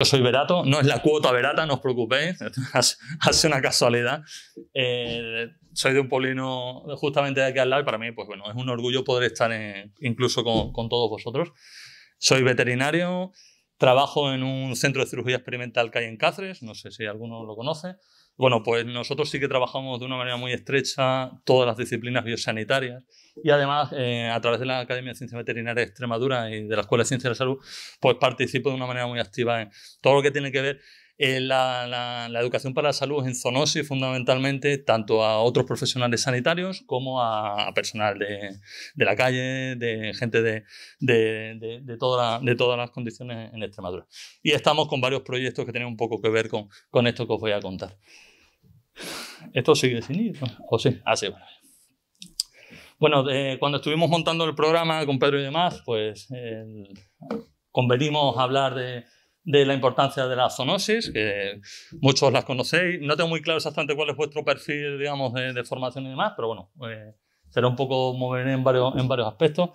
Yo soy Verato, no es la cuota Verata, no os preocupéis, hace una casualidad. Eh, soy de un pueblino justamente de aquí al lado y para mí, pues bueno, es un orgullo poder estar incluso con, con todos vosotros. Soy veterinario, trabajo en un centro de cirugía experimental que hay en Cáceres, no sé si alguno lo conoce. Bueno, pues nosotros sí que trabajamos de una manera muy estrecha todas las disciplinas biosanitarias y además eh, a través de la Academia de Ciencias Veterinarias de Extremadura y de la Escuela de Ciencias de la Salud, pues participo de una manera muy activa en todo lo que tiene que ver en eh, la, educación para la salud en zoonosis fundamentalmente, tanto a otros profesionales sanitarios como a, personal de, la calle, de gente de, de, todas las condiciones en Extremadura. Y estamos con varios proyectos que tienen un poco que ver con, con esto que os voy a contar. Esto sigue sin ir, ¿o sí? Ah, bueno. cuando estuvimos montando el programa con Pedro y demás, pues convenimos hablar de, la importancia de la zoonosis, que muchos las conocéis. No tengo muy claro exactamente cuál es vuestro perfil, digamos, de, formación y demás, pero bueno, eh, será un poco mover en varios, en varios aspectos.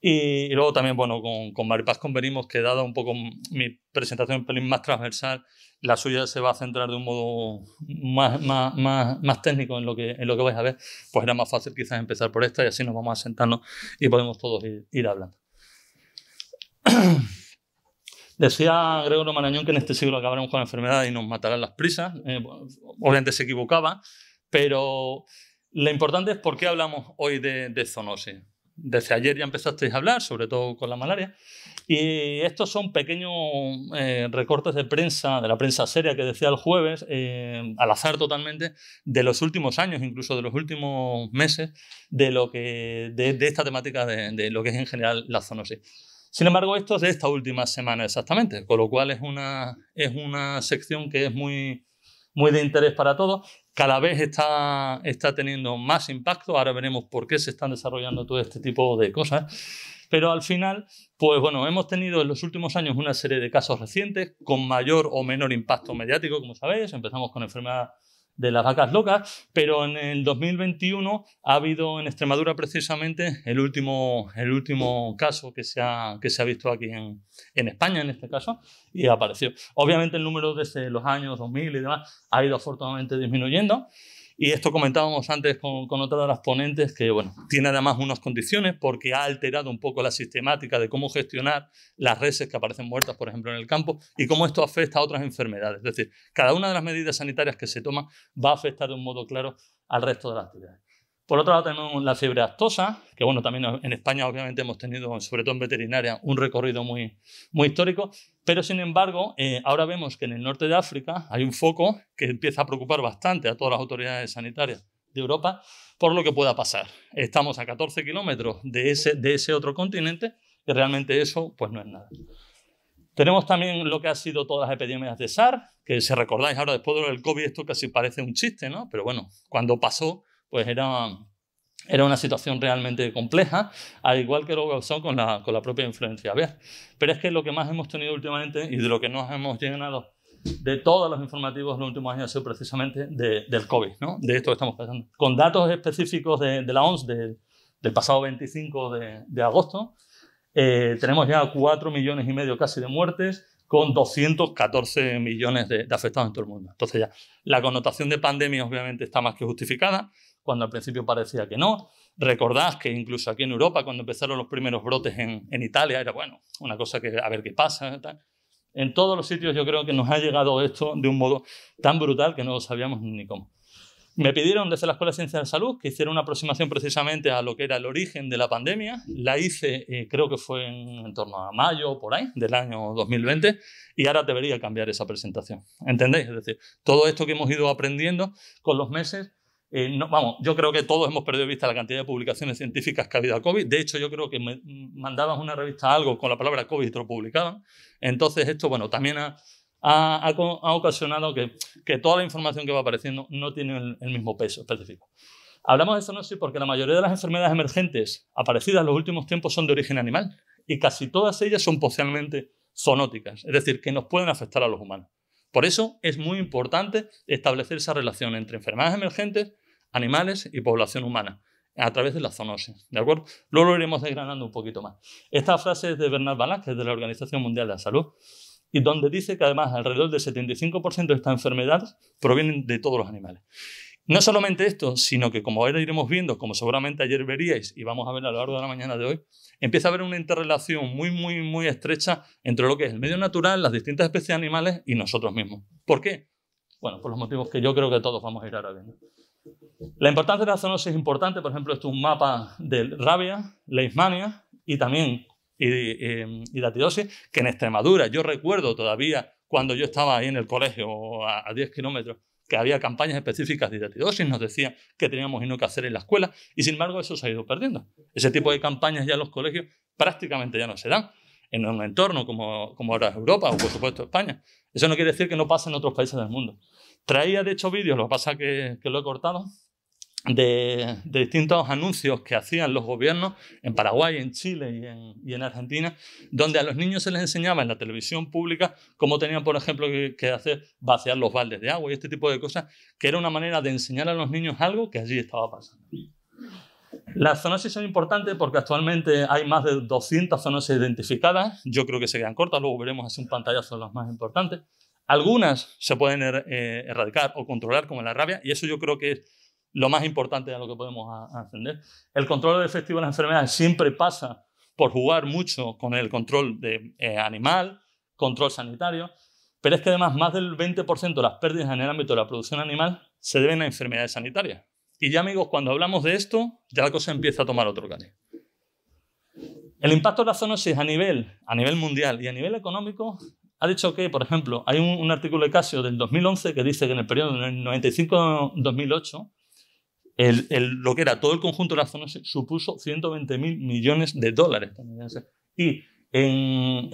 Y, luego también, bueno, con, con Maripaz convenimos que dado un poco mi presentación un pelín más transversal, la suya se va a centrar de un modo más, técnico en lo, que, en lo que vais a ver, pues era más fácil quizás empezar por esta y así nos vamos a sentarnos y podemos todos ir, hablando. Decía Gregorio Marañón que en este siglo acabaremos con la enfermedad y nos matarán las prisas. Eh, obviamente se equivocaba, pero lo importante es por qué hablamos hoy de, de zoonosis. Desde ayer ya empezasteis a hablar, sobre todo con la malaria. Y estos son pequeños eh, recortes de prensa, de la prensa seria que decía el jueves, eh, al azar totalmente, de los últimos años, incluso de los últimos meses, de, lo que, de, esta temática de, lo que es en general la zoonosis. Sin embargo, esto es de esta última semana exactamente, con lo cual es una, es una sección que es muy, muy de interés para todos cada vez está, está teniendo más impacto. Ahora veremos por qué se están desarrollando todo este tipo de cosas. Pero al final, pues bueno, hemos tenido en los últimos años una serie de casos recientes con mayor o menor impacto mediático, como sabéis. Empezamos con enfermedad de las vacas locas, pero en el 2021 ha habido en Extremadura precisamente el último, el último caso que se ha, que se ha visto aquí en, España, en este caso, y aparecido. Obviamente el número desde este, los años 2000 y demás ha ido afortunadamente disminuyendo, y esto comentábamos antes con, con, otra de las ponentes, que bueno, tiene además unas condiciones porque ha alterado un poco la sistemática de cómo gestionar las reses que aparecen muertas, por ejemplo, en el campo, y cómo esto afecta a otras enfermedades. Es decir, cada una de las medidas sanitarias que se toman va a afectar de un modo claro al resto de las actividades. Por otro lado tenemos la fiebre actosa, que bueno, también en España obviamente hemos tenido, sobre todo en veterinaria, un recorrido muy, muy histórico, pero sin embargo, eh, ahora vemos que en el norte de África hay un foco que empieza a preocupar bastante a todas las autoridades sanitarias de Europa por lo que pueda pasar. Estamos a 14 kilómetros de ese, de ese otro continente y realmente eso pues no es nada. Tenemos también lo que ha sido todas las epidemias de SARS, que si recordáis ahora después del COVID esto casi parece un chiste, ¿no? Pero bueno, cuando pasó pues era era una situación realmente compleja, al igual que lo son con la, con la propia influencia Ver, Pero es que lo que más hemos tenido últimamente y de lo que nos hemos llenado de todos los informativos de los últimos años ha sido precisamente del COVID, ¿no? de esto que estamos pasando. Con datos específicos de, la OMS del pasado 25 de, agosto, eh, tenemos ya 4 millones y medio casi de muertes, con 214 millones de, de, afectados en todo el mundo. Entonces ya, la connotación de pandemia obviamente está más que justificada, cuando al principio parecía que no. Recordad que incluso aquí en Europa, cuando empezaron los primeros brotes en, Italia, era bueno, una cosa que a ver qué pasa. En todos los sitios yo creo que nos ha llegado esto de un modo tan brutal que no lo sabíamos ni cómo. Me pidieron desde la Escuela de Ciencias de la Salud que hiciera una aproximación precisamente a lo que era el origen de la pandemia. La hice, eh, creo que fue en, torno a mayo, o por ahí, del año 2020, y ahora debería cambiar esa presentación. ¿Entendéis? Es decir, todo esto que hemos ido aprendiendo con los meses eh, vamos, yo creo que todos hemos perdido vista la cantidad de publicaciones científicas que ha habido a COVID. De hecho, yo creo que mandaban una revista algo con la palabra COVID y te lo publicaban. Entonces, esto, bueno, también ha, ocasionado que, toda la información que va apareciendo no tiene el, mismo peso específico. Hablamos de zoonosis porque la mayoría de las enfermedades emergentes aparecidas en los últimos tiempos son de origen animal y casi todas ellas son potencialmente zoonóticas, es decir, que nos pueden afectar a los humanos. Por eso es muy importante establecer esa relación entre enfermedades emergentes animales y población humana a través de la zoonosis, ¿de acuerdo? Luego lo iremos desgranando un poquito más. Esta frase es de Bernard Balas, que es de la Organización Mundial de la Salud, y donde dice que además alrededor del 75% de esta enfermedad provienen de todos los animales. No solamente esto, sino que como ahora iremos viendo, como seguramente ayer veríais y vamos a ver a lo largo de la mañana de hoy, empieza a haber una interrelación muy, muy, muy estrecha entre lo que es el medio natural, las distintas especies de animales y nosotros mismos. ¿Por qué? Bueno, por los motivos que yo creo que todos vamos a ir ahora viendo. La importancia de la zoonosis es importante, por ejemplo, esto es un mapa de rabia, leishmania y también y, que en Extremadura, yo recuerdo todavía cuando yo estaba ahí en el colegio a, 10 kilómetros, que había campañas específicas de hidatidosis, nos decían que teníamos y no que hacer en la escuela, y sin embargo eso se ha ido perdiendo. Ese tipo de campañas ya en los colegios prácticamente ya no se dan en un entorno como, como ahora es Europa o por supuesto España. Eso no quiere decir que no pase en otros países del mundo. Traía, de hecho, vídeos, lo que pasa que, que lo he cortado, de, distintos anuncios que hacían los gobiernos en Paraguay, en Chile y en, Argentina, donde a los niños se les enseñaba en la televisión pública cómo tenían, por ejemplo, que, hacer vaciar los baldes de agua y este tipo de cosas, que era una manera de enseñar a los niños algo que allí estaba pasando. Las zoonosis son importantes porque actualmente hay más de 200 zonas identificadas. Yo creo que se quedan cortas, luego veremos así un pantallazo de las más importantes. Algunas se pueden er, eh, erradicar o controlar, como la rabia, y eso yo creo que es lo más importante a lo que podemos ascender. El control efectivo de las enfermedades siempre pasa por jugar mucho con el control de eh, animal, control sanitario, pero es que además más del 20% de las pérdidas en el ámbito de la producción animal se deben a enfermedades sanitarias. Y ya amigos, cuando hablamos de esto, ya la cosa empieza a tomar otro cariño. El impacto de la zoonosis a nivel, a nivel mundial y a nivel económico ha dicho que, por ejemplo, hay un, artículo de Casio del 2011 que dice que en el periodo del 95-2008 lo que era todo el conjunto de la zona supuso 120.000 millones de dólares Y en,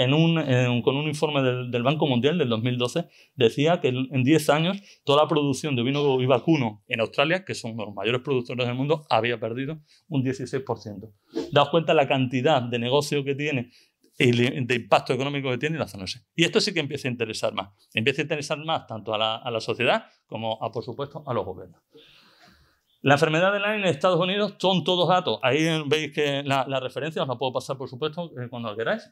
con un informe del, Banco Mundial del 2012 decía que en 10 años toda la producción de vino y vacuno en Australia, que son los mayores productores del mundo, había perdido un 16%. Daos cuenta la cantidad de negocio que tiene el, de impacto económico que tiene la zoonosis. Y esto sí que empieza a interesar más. Empieza a interesar más tanto a la, sociedad como, a, por supuesto, a los gobiernos. La enfermedad de Lyme en Estados Unidos son todos datos. Ahí veis que la, referencia, os la puedo pasar, por supuesto, eh, cuando queráis.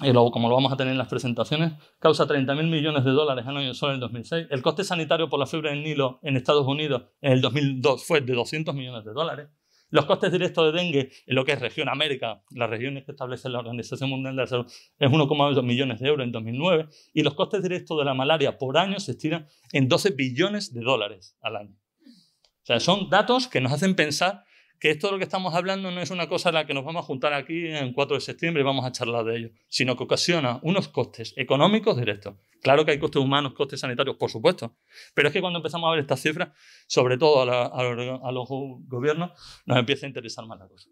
Y luego, como lo vamos a tener en las presentaciones, causa 30.000 millones de dólares al año solo en el 2006. El coste sanitario por la fiebre del Nilo en Estados Unidos en el 2002 fue de 200 millones de dólares. Los costes directos de dengue en lo que es región América, las regiones que establece la Organización Mundial de la Salud, es 1,2 millones de euros en 2009 y los costes directos de la malaria por año se estiran en 12 billones de dólares al año. O sea, son datos que nos hacen pensar que esto de lo que estamos hablando no es una cosa a la que nos vamos a juntar aquí en 4 de septiembre y vamos a charlar de ello, sino que ocasiona unos costes económicos directos. Claro que hay costes humanos, costes sanitarios, por supuesto, pero es que cuando empezamos a ver estas cifras, sobre todo a, los gobiernos, nos empieza a interesar más la cosa.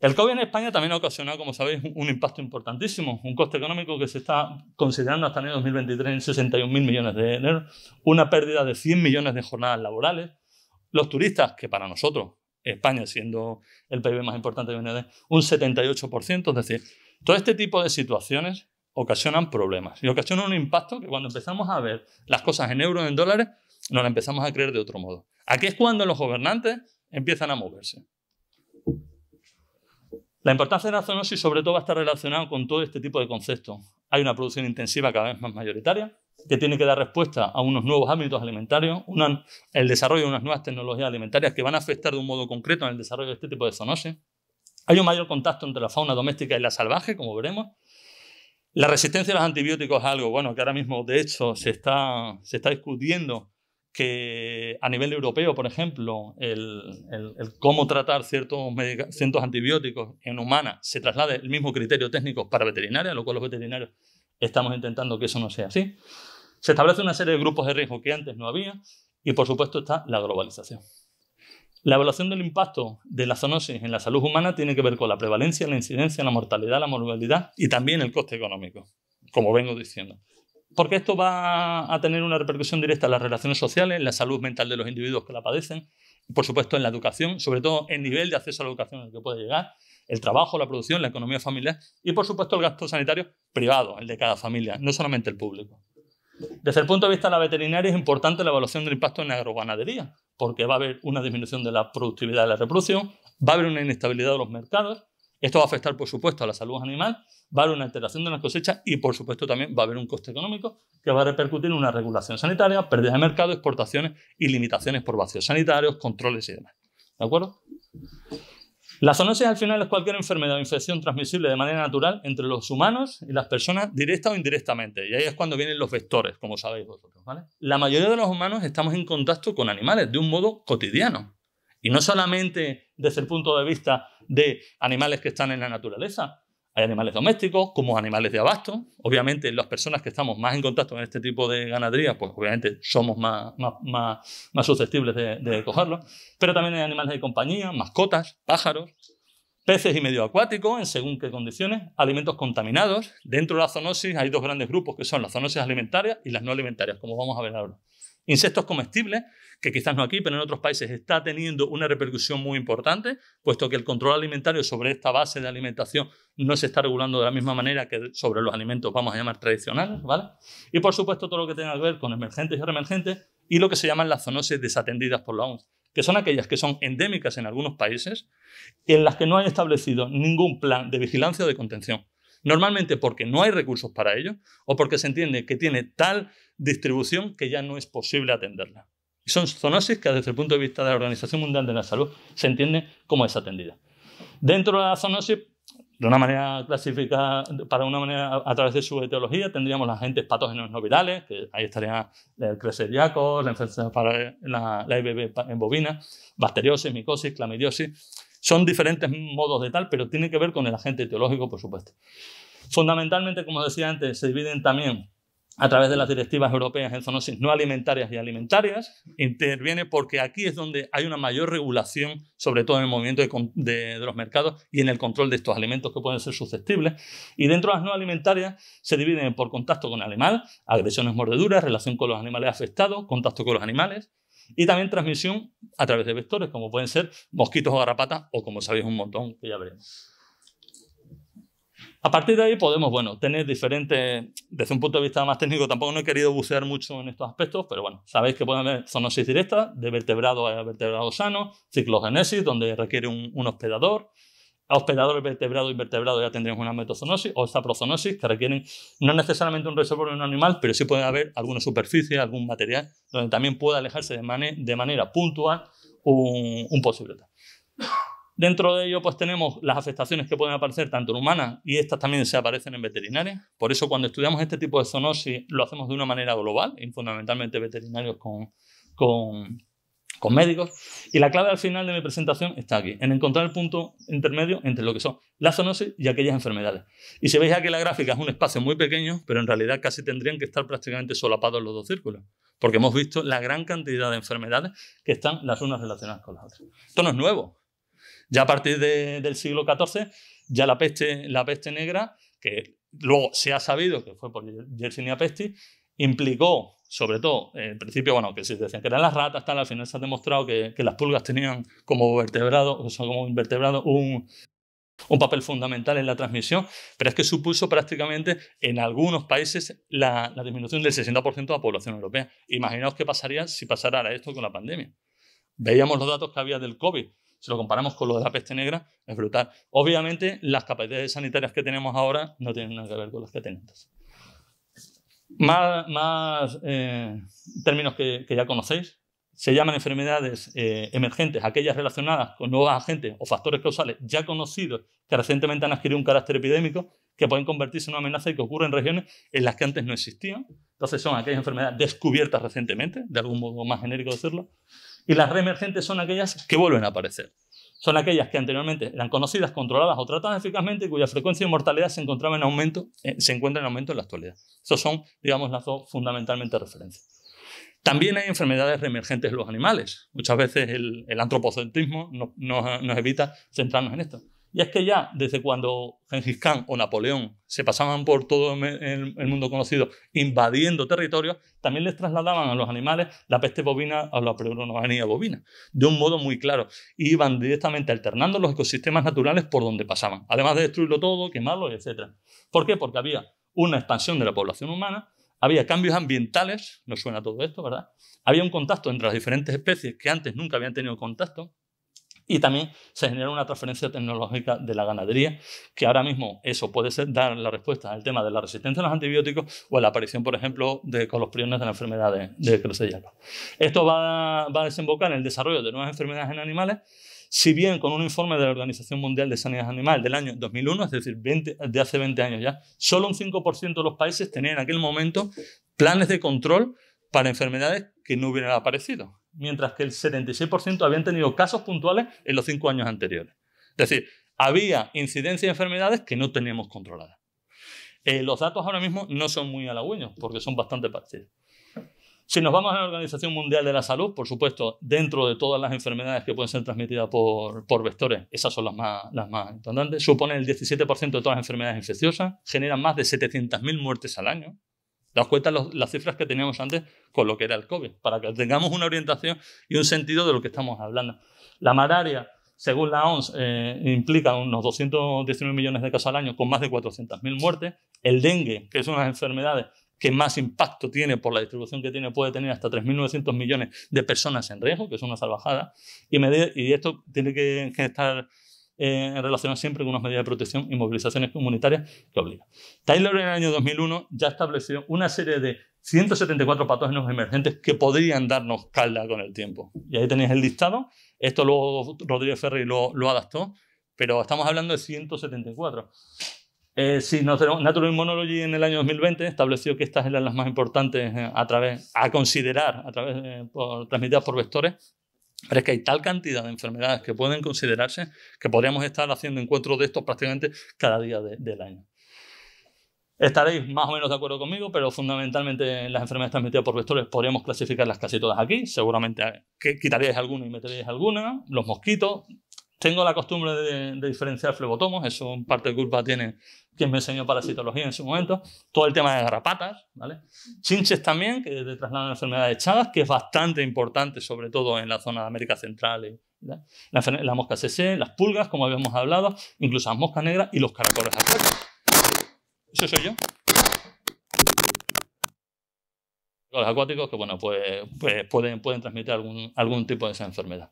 El COVID en España también ha ocasionado, como sabéis, un impacto importantísimo, un coste económico que se está considerando hasta el año 2023 en 61.000 millones de euros, una pérdida de 100 millones de jornadas laborales. Los turistas, que para nosotros España siendo el PIB más importante de BND, un 78%. Es decir, todo este tipo de situaciones ocasionan problemas y ocasionan un impacto que cuando empezamos a ver las cosas en euros, en dólares, nos las empezamos a creer de otro modo. Aquí es cuando los gobernantes empiezan a moverse. La importancia de la zoonosis sobre todo va a estar relacionada con todo este tipo de conceptos hay una producción intensiva cada vez más mayoritaria, que tiene que dar respuesta a unos nuevos ámbitos alimentarios, el desarrollo de unas nuevas tecnologías alimentarias que van a afectar de un modo concreto en el desarrollo de este tipo de zoonosis. Hay un mayor contacto entre la fauna doméstica y la salvaje, como veremos. La resistencia a los antibióticos es algo bueno que ahora mismo, de hecho, se está, se está discutiendo que a nivel europeo, por ejemplo, el, cómo tratar ciertos, ciertos antibióticos en humana se traslade el mismo criterio técnico para veterinaria, lo cual los veterinarios estamos intentando que eso no sea así. Se establece una serie de grupos de riesgo que antes no había y, por supuesto, está la globalización. La evaluación del impacto de la zoonosis en la salud humana tiene que ver con la prevalencia, la incidencia, la mortalidad, la morbilidad y también el coste económico, como vengo diciendo porque esto va a tener una repercusión directa en las relaciones sociales, en la salud mental de los individuos que la padecen, por supuesto en la educación, sobre todo el nivel de acceso a la educación al que puede llegar, el trabajo, la producción, la economía familiar y por supuesto el gasto sanitario privado, el de cada familia, no solamente el público. Desde el punto de vista de la veterinaria es importante la evaluación del impacto en la agroganadería, porque va a haber una disminución de la productividad de la reproducción, va a haber una inestabilidad de los mercados, esto va a afectar, por supuesto, a la salud animal, va a haber una alteración de las cosechas y, por supuesto, también va a haber un coste económico que va a repercutir en una regulación sanitaria, pérdidas de mercado, exportaciones y limitaciones por vacíos sanitarios, controles y demás. ¿De acuerdo? La zoonosis al final es cualquier enfermedad o infección transmisible de manera natural entre los humanos y las personas directa o indirectamente. Y ahí es cuando vienen los vectores, como sabéis vosotros. La mayoría de los humanos estamos en contacto con animales de un modo cotidiano. Y no solamente desde el punto de vista de animales que están en la naturaleza. Hay animales domésticos como animales de abasto. Obviamente las personas que estamos más en contacto con este tipo de ganadería, pues obviamente somos más, más, más, susceptibles de, de cogerlos. Pero también hay animales de compañía, mascotas, pájaros, peces y medio acuático, en según qué condiciones, alimentos contaminados. Dentro de la zoonosis hay dos grandes grupos que son las zoonosis alimentarias y las no alimentarias, como vamos a ver ahora. Insectos comestibles, que quizás no aquí, pero en otros países está teniendo una repercusión muy importante, puesto que el control alimentario sobre esta base de alimentación no se está regulando de la misma manera que sobre los alimentos, vamos a llamar tradicionales, Y por supuesto todo lo que tenga que ver con emergentes y reemergentes y lo que se llaman las zoonosis desatendidas por la OMS, que son aquellas que son endémicas en algunos países, y en las que no hay establecido ningún plan de vigilancia o de contención. Normalmente porque no hay recursos para ello o porque se entiende que tiene tal distribución que ya no es posible atenderla. son zoonosis que desde el punto de vista de la Organización Mundial de la Salud se entiende como desatendida. Dentro de la zoonosis, de una manera clasificada, para una manera a través de su etiología, tendríamos los agentes patógenos no virales, que ahí estarían el creseriaco, la enfermedad para la, la IBB e en bovina, bacteriosis, micosis, clamidiosis. Son diferentes modos de tal, pero tiene que ver con el agente etiológico, por supuesto. Fundamentalmente, como decía antes, se dividen también a través de las directivas europeas en zoonosis no alimentarias y alimentarias, interviene porque aquí es donde hay una mayor regulación, sobre todo en el movimiento de, los mercados y en el control de estos alimentos que pueden ser susceptibles. Y dentro de las no alimentarias se dividen por contacto con animal, agresiones, mordeduras, relación con los animales afectados, contacto con los animales, y también transmisión a través de vectores, como pueden ser mosquitos o garrapatas, o como sabéis un montón, que ya veremos. A partir de ahí podemos, bueno, tener diferentes, desde un punto de vista más técnico, tampoco no he querido bucear mucho en estos aspectos, pero bueno, sabéis que pueden haber zoonosis directa, de vertebrado a vertebrado sano, ciclogenesis, donde requiere un hospedador, a hospedadores vertebrados y vertebrados ya tendríamos una metozonosis o prozonosis que requieren no necesariamente un reservorio en un animal, pero sí puede haber alguna superficie, algún material, donde también pueda alejarse de, manera puntual un, posible Dentro de ello, pues tenemos las afectaciones que pueden aparecer tanto en humanas y estas también se aparecen en veterinarias. Por eso, cuando estudiamos este tipo de zoonosis, lo hacemos de una manera global, y fundamentalmente veterinarios con con médicos. Y la clave al final de mi presentación está aquí, en encontrar el punto intermedio entre lo que son la zoonosis y aquellas enfermedades. Y si veis aquí la gráfica, es un espacio muy pequeño, pero en realidad casi tendrían que estar prácticamente solapados los dos círculos, porque hemos visto la gran cantidad de enfermedades que están las unas relacionadas con las otras. Esto no es nuevo. Ya a partir del siglo XIV, ya la peste, la peste negra, que luego se ha sabido que fue por Yersinia pestis, implicó sobre todo, eh, en principio, bueno, que se decían que eran las ratas, tal, al final se ha demostrado que, las pulgas tenían como vertebrado, o sea, como invertebrado, un, papel fundamental en la transmisión, pero es que supuso prácticamente en algunos países la, disminución del 60% de la población europea. Imaginaos qué pasaría si pasara esto con la pandemia. Veíamos los datos que había del COVID, si lo comparamos con lo de la peste negra, es brutal. Obviamente, las capacidades sanitarias que tenemos ahora no tienen nada que ver con las que teníamos. Más, eh, términos que, ya conocéis. Se llaman enfermedades eh, emergentes, aquellas relacionadas con nuevos agentes o factores causales ya conocidos que recientemente han adquirido un carácter epidémico, que pueden convertirse en una amenaza y que ocurren en regiones en las que antes no existían. Entonces son aquellas enfermedades descubiertas recientemente, de algún modo más genérico decirlo. Y las reemergentes son aquellas que vuelven a aparecer son aquellas que anteriormente eran conocidas, controladas o tratadas eficazmente y cuya frecuencia de mortalidad se encontraba en aumento, eh, se encuentra en aumento en la actualidad. Esos son, digamos, las dos fundamentalmente referencias. También hay enfermedades reemergentes en los animales. Muchas veces el, antropocentrismo nos evita centrarnos en esto. Y es que ya desde cuando Gengis Khan o Napoleón se pasaban por todo el, mundo conocido invadiendo territorios, también les trasladaban a los animales la peste bovina o la pleuronomanía bovina, de un modo muy claro. iban directamente alternando los ecosistemas naturales por donde pasaban, además de destruirlo todo, quemarlo, etc. ¿Por qué? Porque había una expansión de la población humana, había cambios ambientales, nos suena todo esto, ¿verdad? Había un contacto entre las diferentes especies que antes nunca habían tenido contacto, y también se genera una transferencia tecnológica de la ganadería, que ahora mismo eso puede ser dar la respuesta al tema de la resistencia a los antibióticos o a la aparición, por ejemplo, de priones de la enfermedad de, de Esto va, a desembocar en el desarrollo de nuevas enfermedades en animales, si bien con un informe de la Organización Mundial de Sanidad Animal del año 2001, es decir, de hace 20 años ya, solo un 5% de los países tenían en aquel momento planes de control para enfermedades que no hubieran aparecido mientras que el 76% habían tenido casos puntuales en los cinco años anteriores. Es decir, había incidencia de enfermedades que no teníamos controladas. Eh, los datos ahora mismo no son muy halagüeños porque son bastante partidos. Si nos vamos a la Organización Mundial de la Salud, por supuesto, dentro de todas las enfermedades que pueden ser transmitidas por, vectores, esas son las más, las más importantes, suponen el 17% de todas las enfermedades infecciosas, generan más de 700.000 muertes al año, Daos cuenta las cifras que teníamos antes con lo que era el COVID, para que tengamos una orientación y un sentido de lo que estamos hablando. La malaria, según la ONS, eh, implica unos 219 millones de casos al año con más de 400.000 muertes. El dengue, que es una de las enfermedades que más impacto tiene por la distribución que tiene, puede tener hasta 3.900 millones de personas en riesgo, que es una salvajada. Y, esto tiene que estar eh, en relación siempre con unas medidas de protección y movilizaciones comunitarias que obligan. Taylor en el año 2001 ya estableció una serie de 174 patógenos emergentes que podrían darnos calda con el tiempo. Y ahí tenéis el listado. Esto luego Rodríguez Ferri lo, adaptó, pero estamos hablando de 174. Eh, Natural Immunology en el año 2020 estableció que estas eran las más importantes eh, a través, a considerar, a través, eh, transmitidas por vectores pero es que hay tal cantidad de enfermedades que pueden considerarse que podríamos estar haciendo encuentros de estos prácticamente cada día del año. Estaréis más o menos de acuerdo conmigo, pero fundamentalmente las enfermedades transmitidas por vectores podríamos clasificarlas casi todas aquí. Seguramente eh, quitaríais alguna y meteríais alguna. Los mosquitos, tengo la costumbre de, diferenciar flebotomos, eso en parte de culpa tiene quien me enseñó parasitología en su momento. Todo el tema de garrapatas, ¿vale? Chinches también, que te trasladan enfermedades chagas, que es bastante importante, sobre todo en la zona de América Central ¿eh? Las la, la, mosca CC, las pulgas, como habíamos hablado, incluso las moscas negras y los caracoles acuáticos. Eso soy yo. Los acuáticos que, bueno, pues, pues pueden, pueden transmitir algún, algún tipo de esa enfermedad.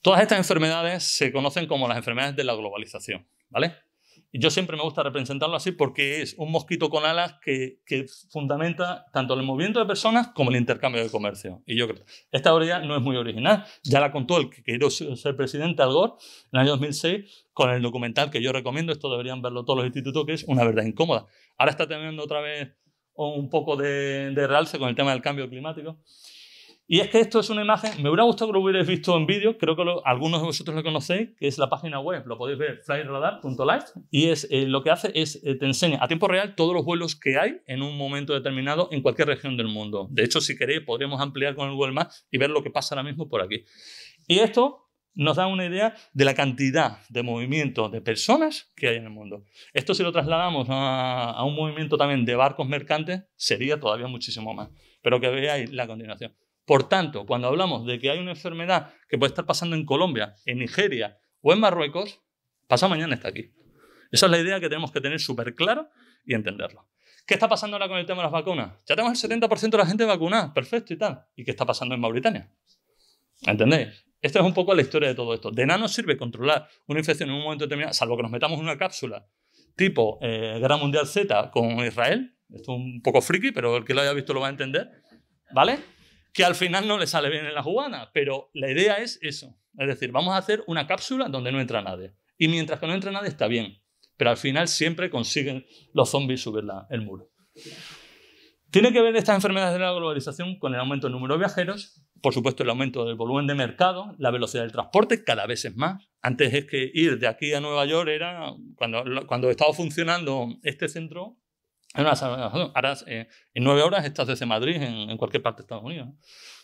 Todas estas enfermedades se conocen como las enfermedades de la globalización, ¿vale? Y yo siempre me gusta representarlo así porque es un mosquito con alas que, fundamenta tanto el movimiento de personas como el intercambio de comercio. Y yo creo, esta teoría no es muy original, ya la contó el que quería ser presidente Al Gore en el año 2006 con el documental que yo recomiendo, esto deberían verlo todos los institutos, que es una verdad incómoda. Ahora está teniendo otra vez un poco de, de realce con el tema del cambio climático. Y es que esto es una imagen, me hubiera gustado que lo hubierais visto en vídeo, creo que algunos de vosotros lo conocéis, que es la página web, lo podéis ver, flyradar.life y es, eh, lo que hace es, eh, te enseña a tiempo real todos los vuelos que hay en un momento determinado en cualquier región del mundo. De hecho, si queréis, podríamos ampliar con el Google Maps y ver lo que pasa ahora mismo por aquí. Y esto nos da una idea de la cantidad de movimiento de personas que hay en el mundo. Esto si lo trasladamos a un movimiento también de barcos mercantes, sería todavía muchísimo más. Pero que veáis la continuación. Por tanto, cuando hablamos de que hay una enfermedad que puede estar pasando en Colombia, en Nigeria o en Marruecos, pasa mañana está aquí. Esa es la idea que tenemos que tener súper claro y entenderlo. ¿Qué está pasando ahora con el tema de las vacunas? Ya tenemos el 70% de la gente vacunada, perfecto y tal. ¿Y qué está pasando en Mauritania? ¿Entendéis? Esta es un poco la historia de todo esto. De nada nos sirve controlar una infección en un momento determinado, salvo que nos metamos en una cápsula tipo eh, Gran Mundial Z con Israel. Esto es un poco friki, pero el que lo haya visto lo va a entender. ¿Vale? que al final no le sale bien en la jugada, pero la idea es eso. Es decir, vamos a hacer una cápsula donde no entra nadie. Y mientras que no entra nadie está bien, pero al final siempre consiguen los zombies subir el muro. Tiene que ver estas enfermedades de la globalización con el aumento del número de viajeros, por supuesto el aumento del volumen de mercado, la velocidad del transporte cada vez es más. Antes es que ir de aquí a Nueva York era, cuando, cuando estaba funcionando este centro, Ahora, eh, en nueve horas estás desde Madrid, en, cualquier parte de Estados Unidos.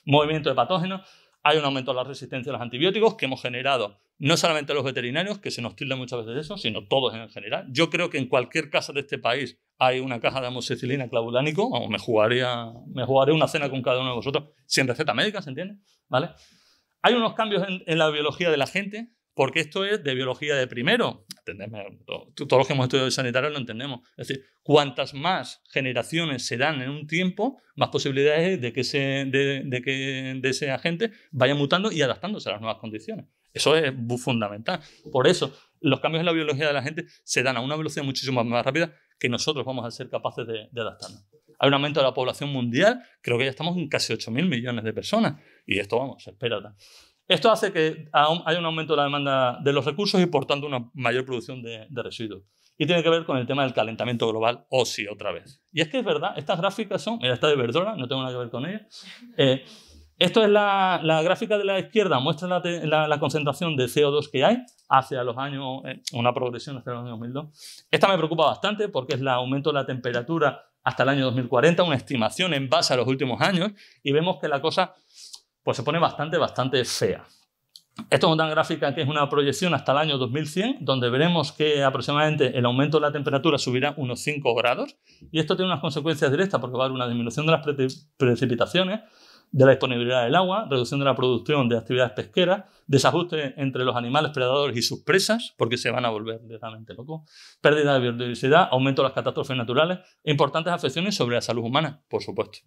Movimiento de patógenos. Hay un aumento de la resistencia a los antibióticos que hemos generado no solamente los veterinarios, que se nos tilda muchas veces eso, sino todos en general. Yo creo que en cualquier casa de este país hay una caja de amoxicilina clavulánico, o me jugaría, me jugaré una cena con cada uno de vosotros, sin receta médica, ¿se entiende? ¿Vale? Hay unos cambios en la biología de la gente, porque esto es de biología de primero. todos los que hemos estudiado sanitario lo entendemos. Es decir, cuantas más generaciones se dan en un tiempo, más posibilidades de que ese, de, que, ese agente vaya mutando y adaptándose a las nuevas condiciones. Eso es fundamental. Por eso, los cambios en la biología de la gente se dan a una velocidad muchísimo más rápida que nosotros vamos a ser capaces de, adaptarnos. Hay un aumento de la población mundial, creo que ya estamos en casi 8.000 millones de personas. Y esto, vamos, espérate. Esto hace que haya un aumento de la demanda de los recursos y, por tanto, una mayor producción de, residuos. Y tiene que ver con el tema del calentamiento global, o sí, otra vez. Y es que es verdad, estas gráficas son, mira, esta de Verdora, no tengo nada que ver con ella. Eh, esto es la, gráfica de la izquierda, muestra la, concentración de CO2 que hay hacia los años, eh, una progresión hacia los años 2002. Esta me preocupa bastante porque es el aumento de la temperatura hasta el año 2040, una estimación en base a los últimos años, y vemos que la cosa pues se pone bastante, bastante fea. Esto es una gráfica que es una proyección hasta el año 2100, donde veremos que aproximadamente el aumento de la temperatura subirá unos 5 grados, y esto tiene unas consecuencias directas porque va a haber una disminución de las precipitaciones, de la disponibilidad del agua, reducción de la producción de actividades pesqueras, desajuste entre los animales predadores y sus presas, porque se van a volver directamente locos, pérdida de biodiversidad, aumento de las catástrofes naturales e importantes afecciones sobre la salud humana, por supuesto.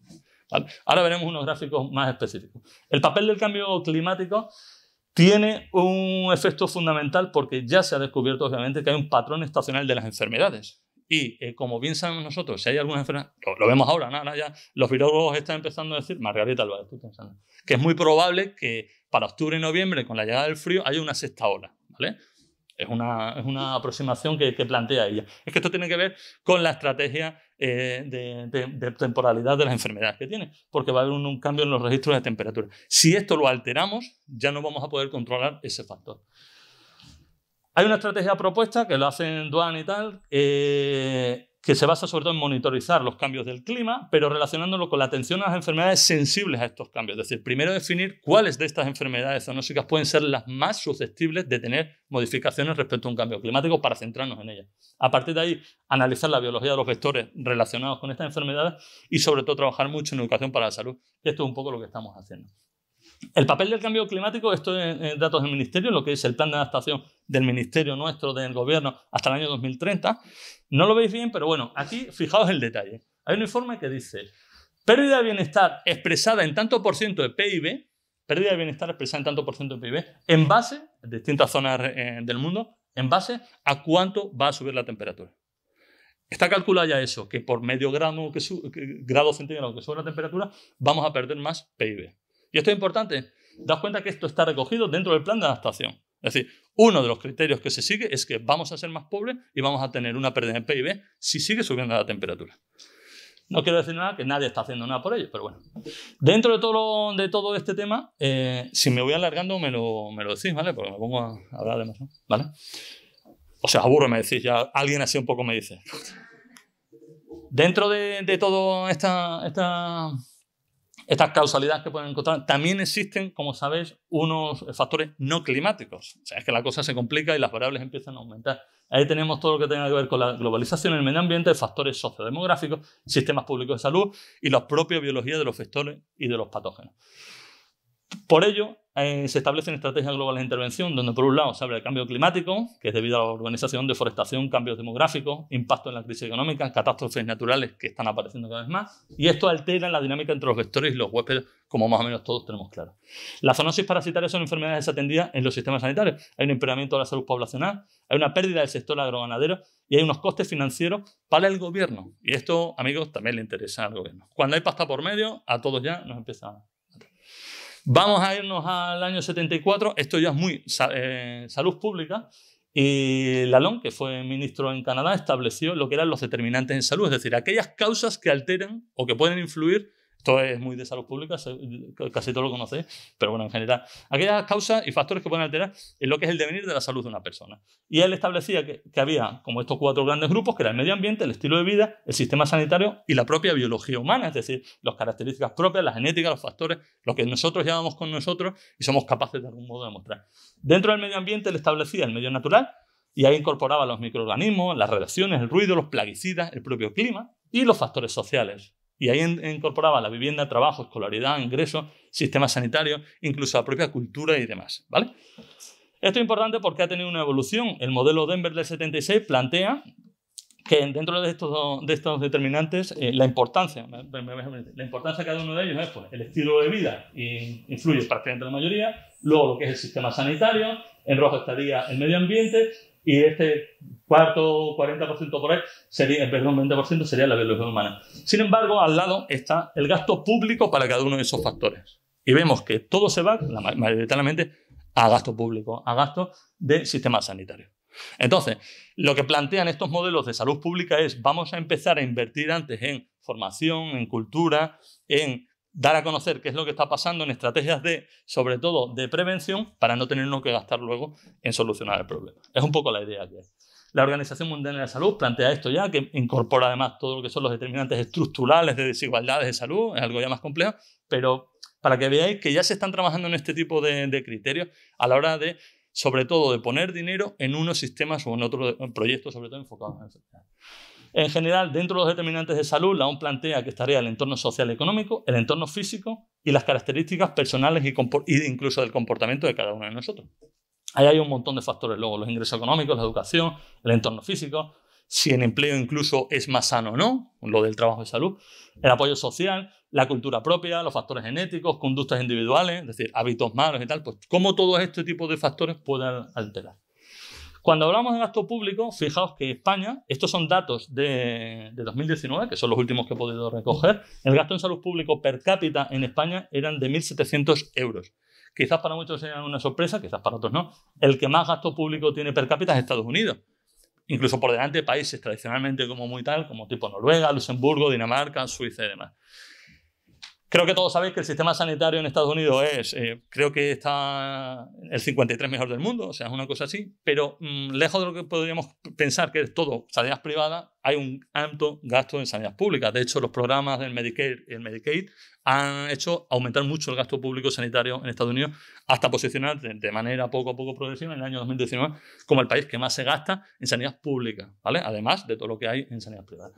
Ahora veremos unos gráficos más específicos. El papel del cambio climático tiene un efecto fundamental porque ya se ha descubierto, obviamente, que hay un patrón estacional de las enfermedades. Y eh, como bien sabemos nosotros, si hay alguna enfermedad, lo, vemos ahora, ¿no? ya los virólogos están empezando a decir, Margarita tú pensando, que es muy probable que para octubre y noviembre, con la llegada del frío, haya una sexta ola. Es, una, es una aproximación que, que plantea ella. Es que esto tiene que ver con la estrategia eh, de, temporalidad de las enfermedades que tiene, porque va a haber un, cambio en los registros de temperatura. Si esto lo alteramos, ya no vamos a poder controlar ese factor. Hay una estrategia propuesta que lo hacen Duan y tal, eh, que se basa sobre todo en monitorizar los cambios del clima, pero relacionándolo con la atención a las enfermedades sensibles a estos cambios. Es decir, primero definir cuáles de estas enfermedades zoonóticas pueden ser las más susceptibles de tener modificaciones respecto a un cambio climático para centrarnos en ellas. A partir de ahí, analizar la biología de los vectores relacionados con estas enfermedades y sobre todo trabajar mucho en educación para la salud. Esto es un poco lo que estamos haciendo. El papel del cambio climático, esto es eh, datos del Ministerio, lo que es el plan de adaptación del Ministerio nuestro, del Gobierno, hasta el año 2030. No lo veis bien, pero bueno, aquí fijaos el detalle. Hay un informe que dice, pérdida de bienestar expresada en tanto por ciento de PIB, pérdida de bienestar expresada en tanto por ciento de PIB, en base, en distintas zonas eh, del mundo, en base a cuánto va a subir la temperatura. Está calculado ya eso, que por medio grado, que que, centígrado que sube la temperatura, vamos a perder más PIB. Y esto es importante, daos cuenta que esto está recogido dentro del plan de adaptación. Es decir, uno de los criterios que se sigue es que vamos a ser más pobres y vamos a tener una pérdida en PIB si sigue subiendo la temperatura. No quiero decir nada que nadie está haciendo nada por ello, pero bueno. Dentro de todo, de todo este tema, eh, si me voy alargando, me lo, me lo decís, ¿vale? Porque me pongo a hablar de más, ¿vale? O sea, aburro, me decís, ya alguien así un poco me dice. Dentro de, de toda esta, esta estas causalidades que pueden encontrar, también existen, como sabéis, unos factores no climáticos. O sea, es que la cosa se complica y las variables empiezan a aumentar. Ahí tenemos todo lo que tenga que ver con la globalización, el medio ambiente, factores sociodemográficos, sistemas públicos de salud y la propia biología de los vectores y de los patógenos. Por ello, eh, se establecen estrategias globales de intervención, donde por un lado se habla del cambio climático, que es debido a la urbanización, deforestación, cambios demográficos, impacto en la crisis económica, catástrofes naturales que están apareciendo cada vez más, y esto altera la dinámica entre los vectores y los huéspedes, como más o menos todos tenemos claro. Las zoonosis parasitarias son enfermedades desatendidas en los sistemas sanitarios. Hay un empeoramiento de la salud poblacional, hay una pérdida del sector agroganadero y hay unos costes financieros para el gobierno. Y esto, amigos, también le interesa al gobierno. Cuando hay pasta por medio, a todos ya nos empieza a... Vamos a irnos al año 74, esto ya es muy eh, salud pública, y Lalonde, que fue ministro en Canadá, estableció lo que eran los determinantes en salud, es decir, aquellas causas que alteran o que pueden influir esto es muy de salud pública, casi todo lo conocéis, pero bueno, en general, aquellas causas y factores que pueden alterar en lo que es el devenir de la salud de una persona. Y él establecía que, que había como estos cuatro grandes grupos, que era el medio ambiente, el estilo de vida, el sistema sanitario y la propia biología humana, es decir, las características propias, la genética, los factores, lo que nosotros llevamos con nosotros y somos capaces de algún modo de mostrar. Dentro del medio ambiente él establecía el medio natural, y ahí incorporaba los microorganismos, las relaciones, el ruido, los plaguicidas, el propio clima y los factores sociales. Y ahí incorporaba la vivienda, trabajo, escolaridad, ingreso, sistema sanitario, incluso la propia cultura y demás. ¿vale? Esto es importante porque ha tenido una evolución. El modelo Denver del 76 plantea que dentro de estos, de estos determinantes eh, la, importancia, la importancia de cada uno de ellos es pues, el estilo de vida, influye prácticamente la mayoría, luego lo que es el sistema sanitario, en rojo estaría el medio ambiente y este cuarto, 40% por ahí, sería, perdón, 20% sería la biología humana. Sin embargo, al lado está el gasto público para cada uno de esos factores. Y vemos que todo se va, mayoritariamente, a gasto público, a gasto de sistema sanitario. Entonces, lo que plantean estos modelos de salud pública es vamos a empezar a invertir antes en formación, en cultura, en dar a conocer qué es lo que está pasando en estrategias de, sobre todo, de prevención para no tenernos que gastar luego en solucionar el problema. Es un poco la idea que hay. La Organización Mundial de la Salud plantea esto ya, que incorpora además todo lo que son los determinantes estructurales de desigualdades de salud, es algo ya más complejo, pero para que veáis que ya se están trabajando en este tipo de, criterios a la hora de, sobre todo, de poner dinero en unos sistemas o en otros proyectos, sobre todo enfocados en En general, dentro de los determinantes de salud, la ONU plantea que estaría el entorno social y económico, el entorno físico y las características personales y incluso del comportamiento de cada uno de nosotros. Ahí hay un montón de factores, luego los ingresos económicos, la educación, el entorno físico, si el empleo incluso es más sano o no, lo del trabajo de salud, el apoyo social, la cultura propia, los factores genéticos, conductas individuales, es decir, hábitos malos y tal, pues cómo todo este tipo de factores pueden alterar. Cuando hablamos de gasto público, fijaos que España, estos son datos de, de 2019, que son los últimos que he podido recoger, el gasto en salud público per cápita en España eran de 1.700 euros quizás para muchos sea una sorpresa, quizás para otros no, el que más gasto público tiene per cápita es Estados Unidos. Incluso por delante de países tradicionalmente como muy tal, como tipo Noruega, Luxemburgo, Dinamarca, Suiza y demás. Creo que todos sabéis que el sistema sanitario en Estados Unidos es, eh, creo que está el 53 mejor del mundo, o sea, es una cosa así, pero mm, lejos de lo que podríamos pensar que es todo sanidad privada, hay un alto gasto en sanidad pública. De hecho, los programas del Medicare y el Medicaid han hecho aumentar mucho el gasto público sanitario en Estados Unidos hasta posicionar de, de manera poco a poco progresiva en el año 2019 como el país que más se gasta en sanidad pública, ¿vale? Además de todo lo que hay en sanidad privada.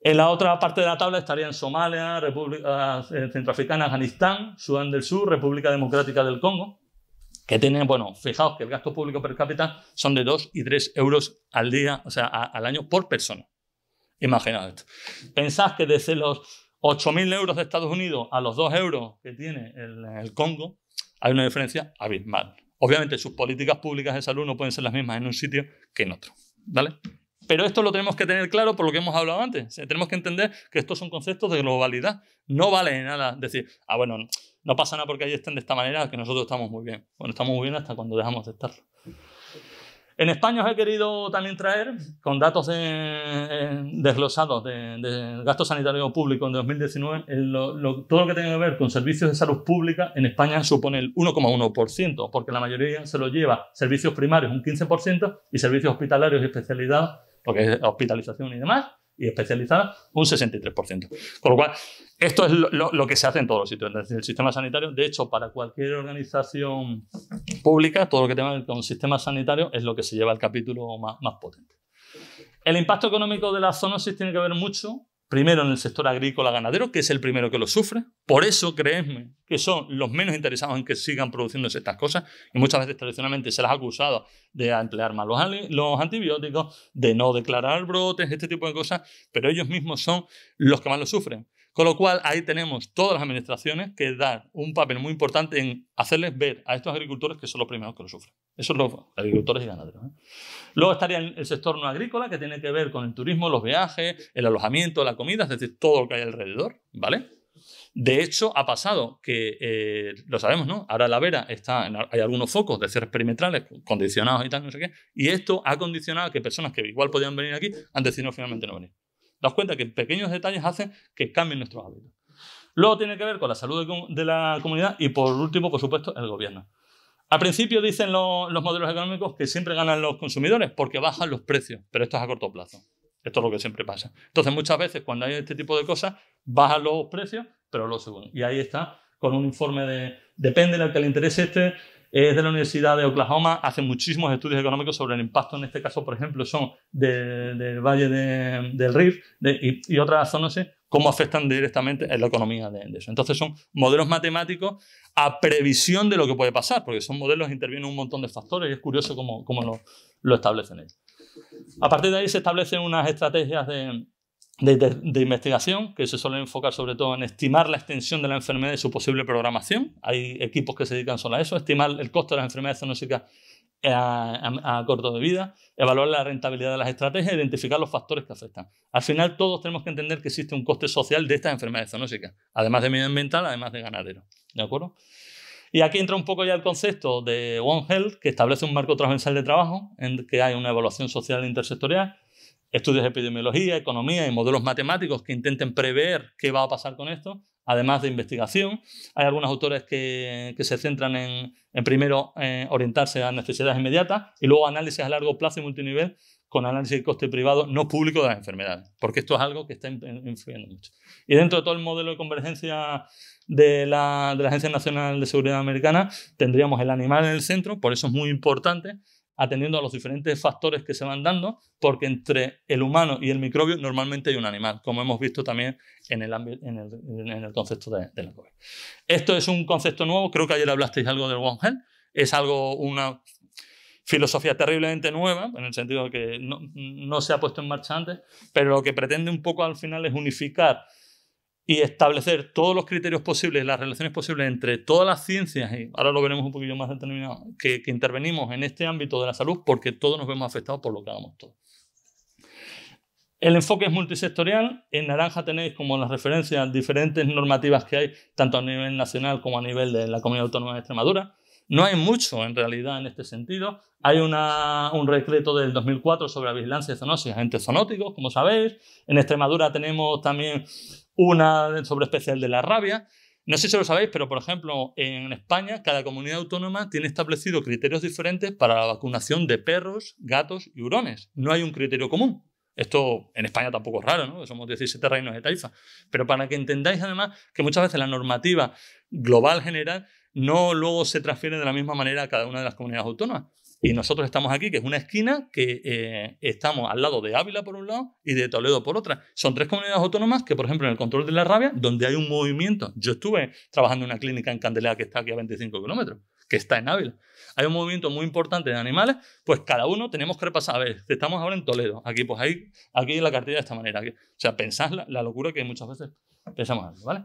En la otra parte de la tabla estarían Somalia, República eh, Centroafricana, Afganistán, Sudán del Sur, República Democrática del Congo, que tienen, bueno, fijaos que el gasto público per cápita son de 2 y 3 euros al día, o sea, al año por persona. Imaginad esto. Pensad que desde los 8.000 euros de Estados Unidos a los 2 euros que tiene el, el Congo, hay una diferencia abismal. Obviamente sus políticas públicas de salud no pueden ser las mismas en un sitio que en otro. ¿Vale? Pero esto lo tenemos que tener claro por lo que hemos hablado antes. tenemos que entender que estos son conceptos de globalidad. No vale nada decir, ah, bueno, no pasa nada porque ahí estén de esta manera, que nosotros estamos muy bien. Bueno, estamos muy bien hasta cuando dejamos de estarlo. En España os he querido también traer, con datos eh, desglosados del gasto sanitario público en 2019, todo lo que tiene que ver con servicios de salud pública en España supone el 1,1%, porque la mayoría se lo lleva servicios primarios un 15% y servicios hospitalarios y especializados lo que es hospitalización y demás, y especializada, un 63%. Con lo cual, esto es lo, que se hace en todos los sitios, decir, el sistema sanitario. De hecho, para cualquier organización pública, todo lo que tenga que ver con sistema sanitario es lo que se lleva el capítulo más, potente. El impacto económico de las zoonosis tiene que ver mucho primero en el sector agrícola ganadero, que es el primero que lo sufre. Por eso, creedme, que son los menos interesados en que sigan produciéndose estas cosas. Y muchas veces tradicionalmente se las ha acusado de emplear mal los, antibióticos, de no declarar brotes, este tipo de cosas, pero ellos mismos son los que más lo sufren. Con lo cual, ahí tenemos todas las administraciones que dan un papel muy importante en hacerles ver a estos agricultores que son los primeros que lo sufren. Eso es los agricultores y ganaderos. ¿eh? Luego estaría el sector no agrícola, que tiene que ver con el turismo, los viajes, el alojamiento, la comida, es decir, todo lo que hay alrededor, ¿vale? De hecho, ha pasado que, eh, lo sabemos, ¿no? Ahora la Vera está, hay algunos focos de cierres perimetrales condicionados y tal, no sé qué, y esto ha condicionado que personas que igual podían venir aquí han decidido finalmente no venir. Daos cuenta que pequeños detalles hacen que cambien nuestros hábitos. Luego tiene que ver con la salud de la comunidad y, por último, por supuesto, el gobierno. Al principio dicen los modelos económicos que siempre ganan los consumidores porque bajan los precios, pero esto es a corto plazo. Esto es lo que siempre pasa. Entonces, muchas veces cuando hay este tipo de cosas, bajan los precios, pero lo suben. Y ahí está, con un informe de, depende del que le interese este, es de la Universidad de Oklahoma, hace muchísimos estudios económicos sobre el impacto, en este caso, por ejemplo, son del Valle del Rift y, y, otras zonas, cómo afectan directamente en la economía de, Endes. Entonces son modelos matemáticos a previsión de lo que puede pasar, porque son modelos que intervienen un montón de factores y es curioso cómo, lo, establecen ellos. A partir de ahí se establecen unas estrategias de, investigación que se suelen enfocar sobre todo en estimar la extensión de la enfermedad y su posible programación. Hay equipos que se dedican solo a eso, estimar el costo de las enfermedades zoonósicas eh, a, corto de vida, evaluar la rentabilidad de las estrategias, e identificar los factores que afectan. Al final, todos tenemos que entender que existe un coste social de estas enfermedades zoonóticas además de medioambiental, además de ganadero. ¿De acuerdo? Y aquí entra un poco ya el concepto de One Health, que establece un marco transversal de trabajo en que hay una evaluación social intersectorial, estudios de epidemiología, economía y modelos matemáticos que intenten prever qué va a pasar con esto, además de investigación. Hay algunos autores que, se centran en, primero eh, orientarse a necesidades inmediatas y luego análisis a largo plazo y multinivel con análisis de coste privado no público de las enfermedades, porque esto es algo que está influyendo mucho. Y dentro de todo el modelo de convergencia de la, de la Agencia Nacional de Seguridad Americana, tendríamos el animal en el centro, por eso es muy importante atendiendo a los diferentes factores que se van dando, porque entre el humano y el microbio normalmente hay un animal, como hemos visto también en el, concepto de, la COVID. Esto es un concepto nuevo, creo que ayer hablasteis algo del One Health, es algo, una filosofía terriblemente nueva, en el sentido de que no, no se ha puesto en marcha antes, pero lo que pretende un poco al final es unificar y establecer todos los criterios posibles, las relaciones posibles entre todas las ciencias, y ahora lo veremos un poquillo más determinado, que, intervenimos en este ámbito de la salud, porque todos nos vemos afectados por lo que hagamos todos. El enfoque es multisectorial. En naranja tenéis como las referencias diferentes normativas que hay, tanto a nivel nacional como a nivel de la Comunidad Autónoma de Extremadura. No hay mucho en realidad en este sentido. Hay un decreto del 2004 sobre la vigilancia de zoonosis, agentes zoonóticos, como sabéis. En Extremadura tenemos también una sobre especial de la rabia. No sé si lo sabéis, pero por ejemplo, en España cada comunidad autónoma tiene establecido criterios diferentes para la vacunación de perros, gatos y hurones. No hay un criterio común. Esto en España tampoco es raro, ¿no? Somos 17 reinos de taifa. Pero para que entendáis además que muchas veces la normativa global general no luego se transfiere de la misma manera a cada una de las comunidades autónomas. Y nosotros estamos aquí, que es una esquina que eh, estamos al lado de Ávila por un lado y de Toledo por otra. Son tres comunidades autónomas que, por ejemplo, en el control de la rabia, donde hay un movimiento. Yo estuve trabajando en una clínica en candela que está aquí a 25 kilómetros, que está en Ávila. Hay un movimiento muy importante de animales, pues cada uno tenemos que repasar. A ver, estamos ahora en Toledo, aquí pues hay aquí la cartilla de esta manera. O sea, pensad la, locura que muchas veces pensamos, ¿vale?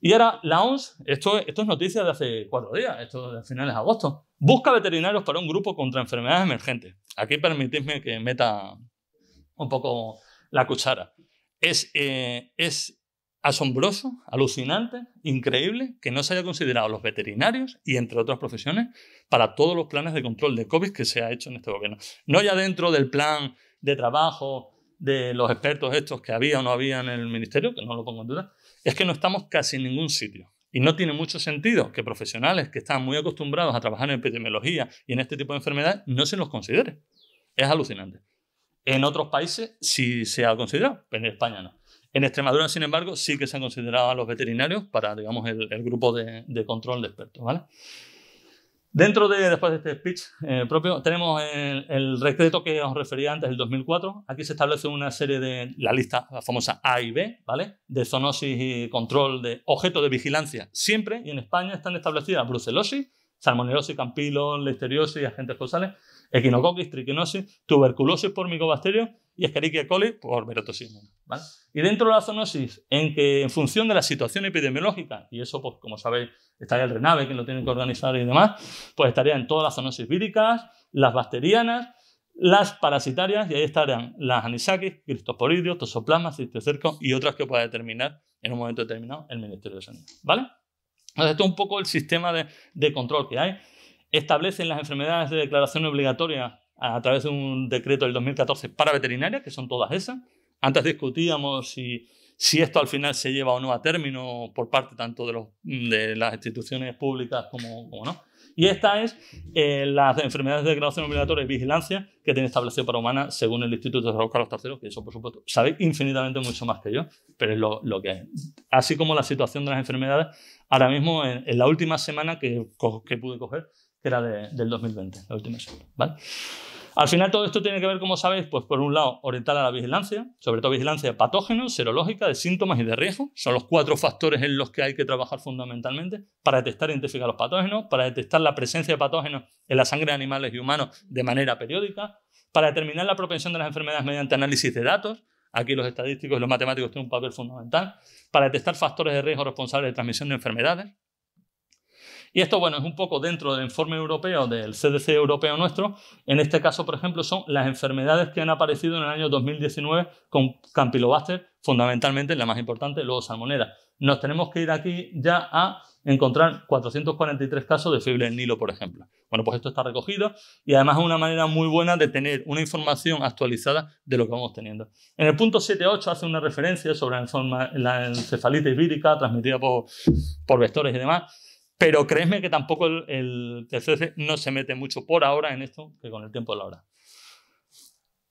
Y ahora, la ONS, esto, esto es noticia de hace cuatro días, esto de finales de agosto. Busca veterinarios para un grupo contra enfermedades emergentes. Aquí permitidme que meta un poco la cuchara. Eh, es, asombroso, alucinante, increíble que no se haya considerado los veterinarios y entre otras profesiones para todos los planes de control de COVID que se ha hecho en este gobierno. No ya dentro del plan de trabajo de los expertos estos que había o no había en el ministerio, que no lo pongo en duda, es que no estamos casi en ningún sitio. Y no tiene mucho sentido que profesionales que están muy acostumbrados a trabajar en epidemiología y en este tipo de enfermedades no se los considere. Es alucinante. En otros países sí se ha considerado, en España no. En Extremadura, sin embargo, sí que se han considerado a los veterinarios para, digamos, el, grupo de, de, control de expertos, ¿vale? Dentro de, después de este speech eh, propio, tenemos el, el, decreto que os refería antes, el 2004. Aquí se establece una serie de, la lista la famosa A y B, ¿vale? De zoonosis y control de objetos de vigilancia siempre. Y en España están establecidas brucelosis, salmonelosis, campilo, y agentes causales equinococcus, triquinosis, tuberculosis por micobacterio y Escherichia coli por veratosimum. Y dentro de la zoonosis, en que en función de la situación epidemiológica, y eso, pues como sabéis, estaría el RENAVE, que lo tienen que organizar y demás, pues estarían todas las zoonosis víricas, las bacterianas, las parasitarias, y ahí estarían las anisakis, cristoporidios, tosoplasmas, cistocercos y otras que pueda determinar en un momento determinado el Ministerio de Sanidad. ¿Vale? Entonces, esto es un poco el sistema de, de control que hay establecen las enfermedades de declaración obligatoria a través de un decreto del 2014 para veterinarias, que son todas esas. Antes discutíamos si, esto al final se lleva o no a término por parte tanto de, los, de las instituciones públicas como, no. Y esta es eh, las enfermedades de declaración obligatoria y vigilancia que tiene establecido para humana según el Instituto de Salud Carlos III, que eso por supuesto sabe infinitamente mucho más que yo, pero es lo, que es. Así como la situación de las enfermedades, ahora mismo en, en la última semana que, que pude coger, era del 2020, la última Al final todo esto tiene que ver, como sabéis, pues por un lado orientar a la vigilancia, sobre todo vigilancia de patógenos, serológica, de síntomas y de riesgo. Son los cuatro factores en los que hay que trabajar fundamentalmente para detectar e identificar los patógenos, para detectar la presencia de patógenos en la sangre de animales y humanos de manera periódica, para determinar la propensión de las enfermedades mediante análisis de datos. Aquí los estadísticos y los matemáticos tienen un papel fundamental para detectar factores de riesgo responsables de transmisión de enfermedades, y esto, bueno, es un poco dentro del informe europeo, del CDC europeo nuestro. En este caso, por ejemplo, son las enfermedades que han aparecido en el año 2019 con Campylobacter, fundamentalmente la más importante, luego salmonera. Nos tenemos que ir aquí ya a encontrar 443 casos de fiebre del Nilo, por ejemplo. Bueno, pues esto está recogido y además es una manera muy buena de tener una información actualizada de lo que vamos teniendo. En el punto 7.8 hace una referencia sobre la encefalitis vírica transmitida por vectores y demás. Pero créeme que tampoco el, TCC no se mete mucho por ahora en esto, que con el tiempo de la hora.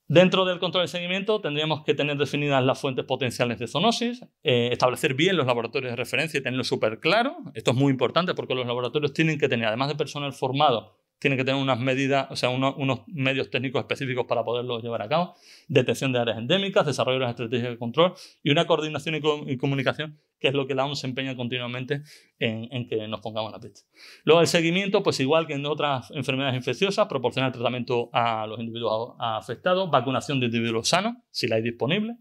Dentro del control de seguimiento tendríamos que tener definidas las fuentes potenciales de zoonosis, eh, establecer bien los laboratorios de referencia y tenerlo súper claro. Esto es muy importante porque los laboratorios tienen que tener, además de personal formado tienen que tener unas medidas, o sea, unos, medios técnicos específicos para poderlo llevar a cabo, detección de áreas endémicas, desarrollo de las estrategias de control y una coordinación y, comunicación, que es lo que la ONU empeña continuamente en, que nos pongamos la pista. Luego el seguimiento, pues igual que en otras enfermedades infecciosas, proporcionar tratamiento a los individuos afectados, vacunación de individuos sanos, si la hay disponible,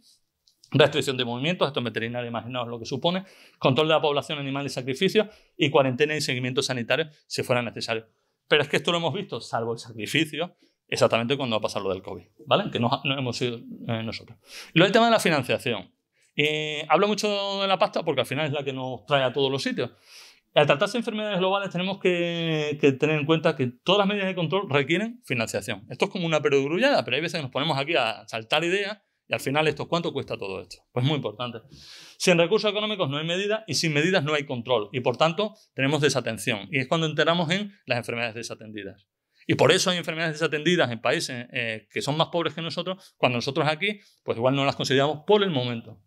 restricción de movimientos, esto es veterinario, imaginaos lo que supone, control de la población animal y sacrificios, y cuarentena y seguimiento sanitario si fuera necesario. Pero es que esto lo hemos visto, salvo el sacrificio, exactamente cuando va a pasar lo del COVID, ¿vale? Que no, no hemos sido eh, nosotros. Luego el tema de la financiación. Eh, hablo mucho de la pasta porque al final es la que nos trae a todos los sitios. Al tratarse de enfermedades globales tenemos que, que, tener en cuenta que todas las medidas de control requieren financiación. Esto es como una perogrullada, pero hay veces que nos ponemos aquí a saltar ideas y al final, esto, ¿cuánto cuesta todo esto? Pues muy importante. Sin recursos económicos no hay medida y sin medidas no hay control. Y por tanto, tenemos desatención. Y es cuando enteramos en las enfermedades desatendidas. Y por eso hay enfermedades desatendidas en países eh, que son más pobres que nosotros, cuando nosotros aquí, pues igual no las consideramos por el momento.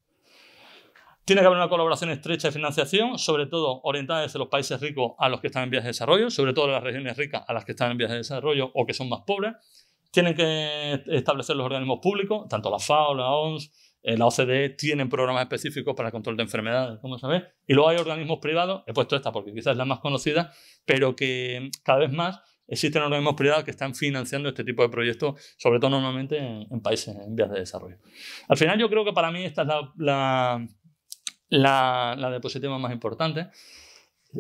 Tiene que haber una colaboración estrecha de financiación, sobre todo orientada desde los países ricos a los que están en vías de desarrollo, sobre todo las regiones ricas a las que están en vías de desarrollo o que son más pobres tienen que establecer los organismos públicos, tanto la FAO, la OMS, eh, la OCDE tienen programas específicos para el control de enfermedades, como sabéis, y luego hay organismos privados, he puesto esta porque quizás es la más conocida, pero que cada vez más existen organismos privados que están financiando este tipo de proyectos, sobre todo normalmente en, países en vías de desarrollo. Al final yo creo que para mí esta es la, la, la, la diapositiva más importante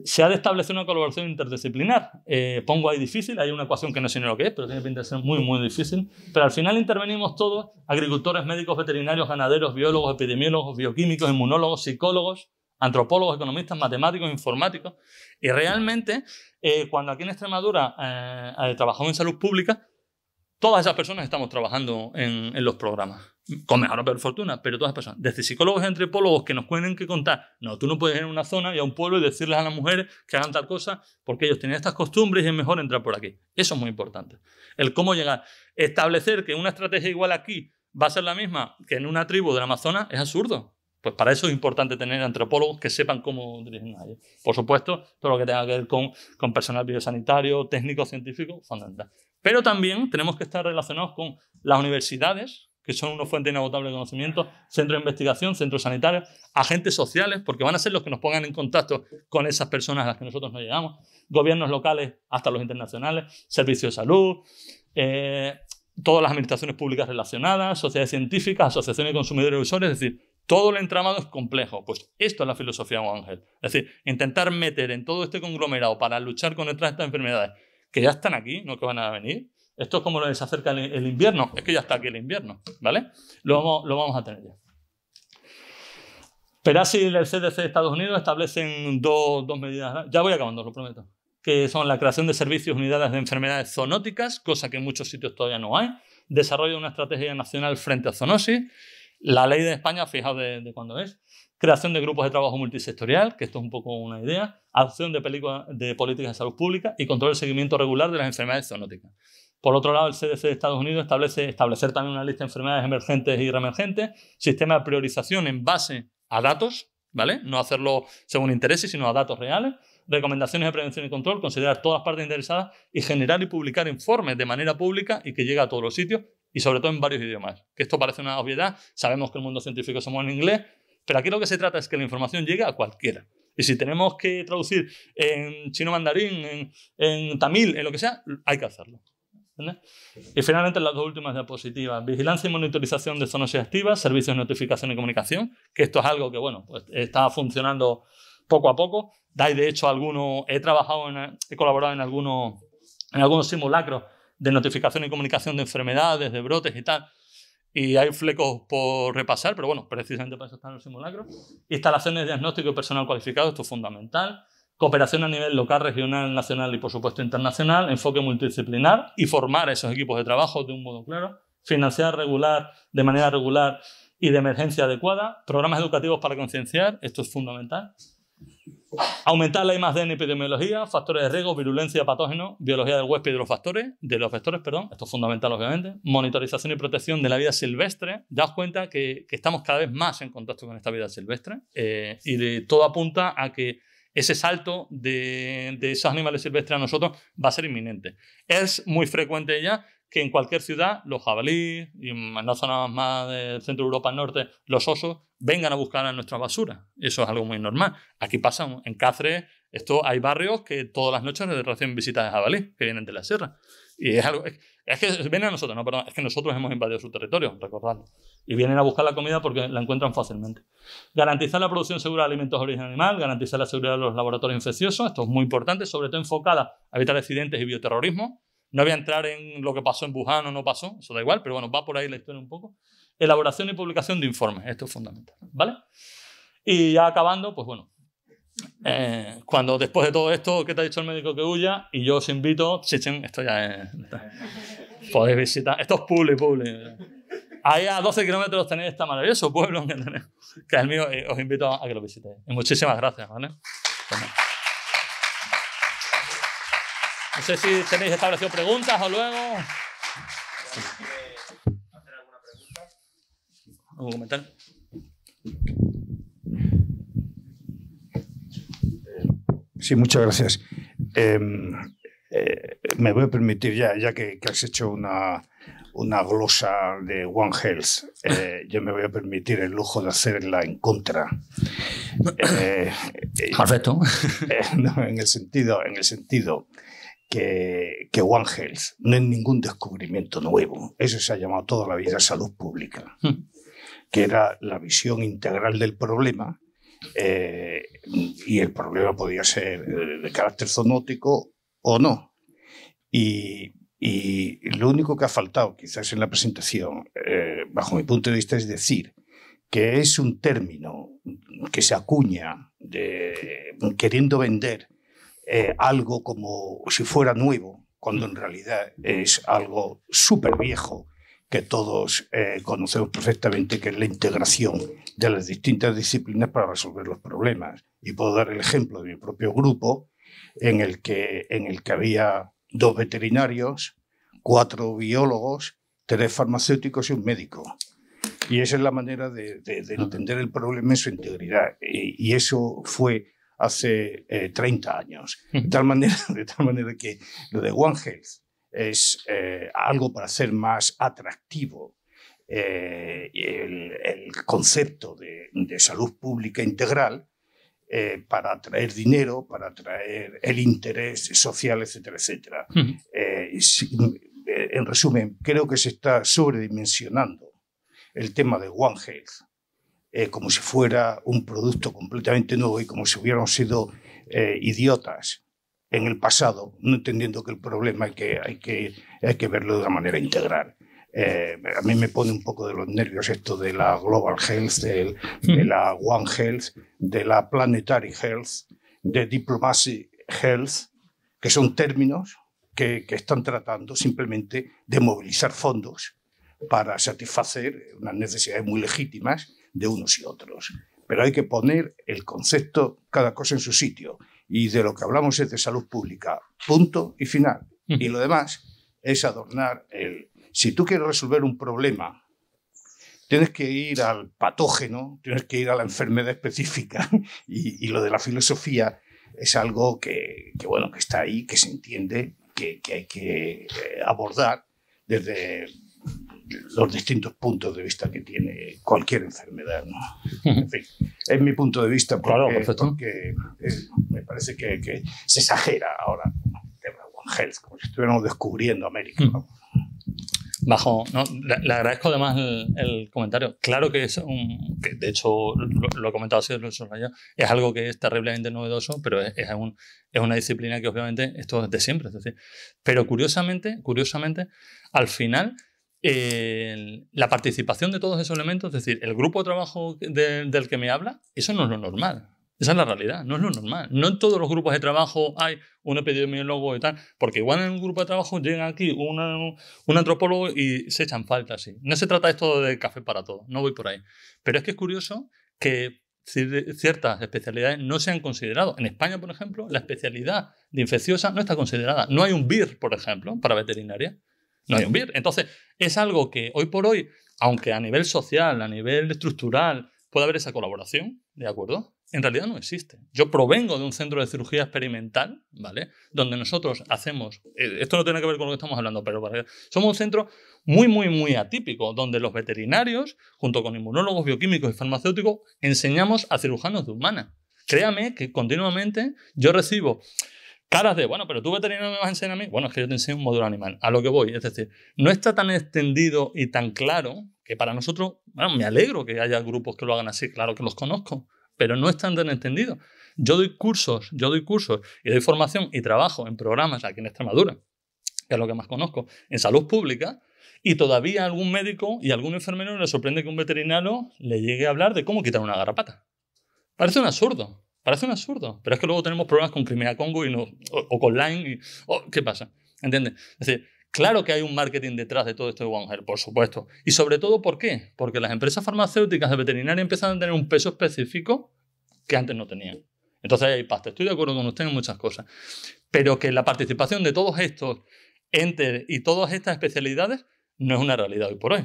se ha de establecer una colaboración interdisciplinar. Eh, pongo ahí difícil, hay una ecuación que no sé ni lo que es, pero tiene que ser muy, muy difícil. Pero al final intervenimos todos, agricultores, médicos, veterinarios, ganaderos, biólogos, epidemiólogos, bioquímicos, inmunólogos, psicólogos, antropólogos, economistas, matemáticos, informáticos. Y realmente, eh, cuando aquí en Extremadura eh, trabajamos en salud pública, todas esas personas estamos trabajando en los programas con mejor o peor fortuna, pero todas las personas, desde psicólogos y antropólogos que nos cuenten que contar, no, tú no puedes ir a una zona y a un pueblo y decirles a las mujeres que hagan tal cosa porque ellos tienen estas costumbres y es mejor entrar por aquí. Eso es muy importante. El cómo llegar, establecer que una estrategia igual aquí va a ser la misma que en una tribu del Amazonas es absurdo. Pues para eso es importante tener antropólogos que sepan cómo dirigen a Por supuesto, todo lo que tenga que ver con, con personal biosanitario, técnico, científico, fundamental. Pero también tenemos que estar relacionados con las universidades, que son una fuente inagotable de conocimiento, centros de investigación, centros sanitarios, agentes sociales, porque van a ser los que nos pongan en contacto con esas personas a las que nosotros no llegamos, gobiernos locales hasta los internacionales, servicios de salud, eh, todas las administraciones públicas relacionadas, sociedades científicas, asociaciones de consumidores y usuarios, es decir, todo el entramado es complejo. Pues esto es la filosofía de Ángel. Es decir, intentar meter en todo este conglomerado para luchar contra estas enfermedades que ya están aquí, no que van a venir, esto es como se acerca el, invierno. Es que ya está aquí el invierno, ¿vale? Lo vamos, a tener ya. Pero y el CDC de Estados Unidos establecen dos, medidas. Ya voy acabando, lo prometo. Que son la creación de servicios unidades de enfermedades zoonóticas, cosa que en muchos sitios todavía no hay. Desarrollo de una estrategia nacional frente a zoonosis. La ley de España, fijaos de, cuándo es creación de grupos de trabajo multisectorial, que esto es un poco una idea, acción de, de políticas de salud pública y control del seguimiento regular de las enfermedades zoonóticas. Por otro lado, el CDC de Estados Unidos establece establecer también una lista de enfermedades emergentes y reemergentes, sistema de priorización en base a datos, ¿vale? No hacerlo según intereses, sino a datos reales, recomendaciones de prevención y control, considerar todas las partes interesadas y generar y publicar informes de manera pública y que llegue a todos los sitios y sobre todo en varios idiomas. Que esto parece una obviedad, sabemos que el mundo científico somos en inglés, pero aquí lo que se trata es que la información llegue a cualquiera. Y si tenemos que traducir en chino mandarín, en tamil, en lo que sea, hay que hacerlo. Y finalmente las dos últimas diapositivas, vigilancia y monitorización de zonas activas, servicios de notificación y comunicación, que esto es algo que, bueno, pues está funcionando poco a poco. de hecho, algunos, he trabajado, he colaborado en algunos, en algunos simulacros de notificación y comunicación de enfermedades, de brotes y tal, y hay flecos por repasar, pero bueno, precisamente para eso están los simulacros. Instalaciones de diagnóstico y personal cualificado, esto es fundamental cooperación a nivel local, regional, nacional y por supuesto internacional, enfoque multidisciplinar y formar esos equipos de trabajo de un modo claro, financiar regular, de manera regular y de emergencia adecuada, programas educativos para concienciar, esto es fundamental. Aumentar la I+D en epidemiología, factores de riesgo, virulencia, patógenos, biología del huésped y de los factores, de los vectores, perdón, esto es fundamental obviamente, monitorización y protección de la vida silvestre, daos cuenta que, estamos cada vez más en contacto con esta vida silvestre eh, y de, todo apunta a que ese salto de, esos animales silvestres a nosotros va a ser inminente. Es muy frecuente ya que en cualquier ciudad los jabalíes y en las zonas más del centro de Europa Norte, los osos, vengan a buscar a nuestra basura. Eso es algo muy normal. Aquí pasa, en Cáceres, esto hay barrios que todas las noches reciben visitas de jabalíes que vienen de la sierra. Y es algo, es que vienen a nosotros, no, perdón, es que nosotros hemos invadido su territorio, recordadlo. Y vienen a buscar la comida porque la encuentran fácilmente. Garantizar la producción segura de alimentos de origen animal, garantizar la seguridad de los laboratorios infecciosos, esto es muy importante, sobre todo enfocada a evitar accidentes y bioterrorismo. No voy a entrar en lo que pasó en Wuhan o no pasó, eso da igual, pero bueno, va por ahí la historia un poco. Elaboración y publicación de informes, esto es fundamental, ¿vale? Y ya acabando, pues bueno, eh, cuando después de todo esto, ¿qué te ha dicho el médico que huya? Y yo os invito, chichen, esto ya es. Podéis visitar, esto es Puli puli. Ahí a 12 kilómetros tenéis este maravilloso pueblo que es el mío, os invito a que lo visitéis. muchísimas gracias, No sé si tenéis establecido preguntas o luego. ¿Hacer alguna pregunta? comentario? Sí, muchas gracias. Em, eh, me voy a permitir, ya, ya que, has hecho una, una glosa de One Health. Eh, yo me voy a permitir el lujo de hacerla en contra. Eh, eh Perfecto. en el sentido, en el sentido que One Health no es ningún descubrimiento nuevo. Eso se ha llamado toda la vida salud pública, hmm. que era la visión integral del problema eh, y el problema podía ser de carácter zoonótico o no. Y, lo único que ha faltado quizás en la presentación, eh, bajo mi punto de vista, es decir que es un término que se acuña de, queriendo vender eh, algo como si fuera nuevo, cuando en realidad es algo súper viejo que todos eh, conocemos perfectamente, que es la integración de las distintas disciplinas para resolver los problemas. Y puedo dar el ejemplo de mi propio grupo, en el que, en el que había dos veterinarios, cuatro biólogos, tres farmacéuticos y un médico. Y esa es la manera de, entender el problema en su integridad. Y, eso fue hace 30 eh, años. De tal manera, de tal manera que lo de One Health, es eh, algo para hacer más atractivo eh, el, concepto de, salud pública integral eh, para atraer dinero, para atraer el interés social, etcétera, etcétera. en resumen, creo que se está sobredimensionando el tema de One Health como si fuera un producto completamente nuevo y como si hubiéramos sido idiotas en el pasado, no entendiendo que el problema hay que, hay que, hay que verlo de una manera integral. Eh, a mí me pone un poco de los nervios esto de la Global Health, de, mm. la One Health, de la Planetary Health, de Diplomacy Health, que son términos que, que están tratando simplemente de movilizar fondos para satisfacer unas necesidades muy legítimas de unos y otros. Pero hay que poner el concepto, cada cosa en su sitio y de lo que hablamos es de salud pública, punto y final. Y lo demás es adornar el... Si tú quieres resolver un problema, tienes que ir al patógeno, tienes que ir a la enfermedad específica y, lo de la filosofía es algo que, bueno, que está ahí, que se entiende, que hay que eh, abordar desde los distintos puntos de vista que tiene cualquier enfermedad. En fin, es mi punto de vista porque, claro, eh, me parece que, se exagera ahora One Health, como si estuviéramos descubriendo América. Bajo, le, agradezco además el, comentario. Claro que es un, de hecho lo, he comentado así, lo subrayado. es algo que es terriblemente novedoso, pero es, un, es una disciplina que obviamente esto es de siempre. pero curiosamente, curiosamente, al final la participación de todos esos elementos, es decir, el grupo de trabajo del que me habla, eso no es lo normal. Esa es la realidad, no es lo normal. No en todos los grupos de trabajo hay un epidemiólogo y tal, porque igual en un grupo de trabajo llega aquí un antropólogo y se echan falta, No se trata esto de café para todo, no voy por ahí. Pero es que es curioso que ciertas especialidades no se han considerado. En España, por ejemplo, la especialidad de infecciosa no está considerada. No hay un BIR, por ejemplo, para veterinaria no hay un Entonces, es algo que hoy por hoy, aunque a nivel social, a nivel estructural, puede haber esa colaboración, ¿de acuerdo? En realidad no existe. Yo provengo de un centro de cirugía experimental, ¿vale? Donde nosotros hacemos, eh, esto no tiene que ver con lo que estamos hablando, pero somos un centro muy, muy, muy atípico, donde los veterinarios, junto con inmunólogos, bioquímicos y farmacéuticos, enseñamos a cirujanos de humana. Créame que continuamente yo recibo caras de, bueno, pero tú veterinario me vas a enseñar a mí. Bueno, es que yo te enseño un modelo animal, a lo que voy. Es decir, no está tan extendido y tan claro que para nosotros, bueno, me alegro que haya grupos que lo hagan así, claro que los conozco, pero no están tan extendido. Yo doy cursos, yo doy cursos y doy formación y trabajo en programas aquí en Extremadura, que es lo que más conozco, en salud pública, y todavía algún médico y algún enfermero le sorprende que un veterinario le llegue a hablar de cómo quitar una garrapata. Parece un absurdo, Parece un absurdo, pero es que luego tenemos problemas con Crimea Congo y no, o, con Line. Y, ¿Qué pasa? ¿Entiendes? Es decir, claro que hay un marketing detrás de todo esto de One Health, por supuesto. Y sobre todo, ¿por qué? Porque las empresas farmacéuticas de veterinaria empiezan a tener un peso específico que antes no tenían. Entonces ahí pasta. Estoy de acuerdo con usted en muchas cosas. Pero que la participación de todos estos entes y todas estas especialidades no es una realidad hoy por hoy.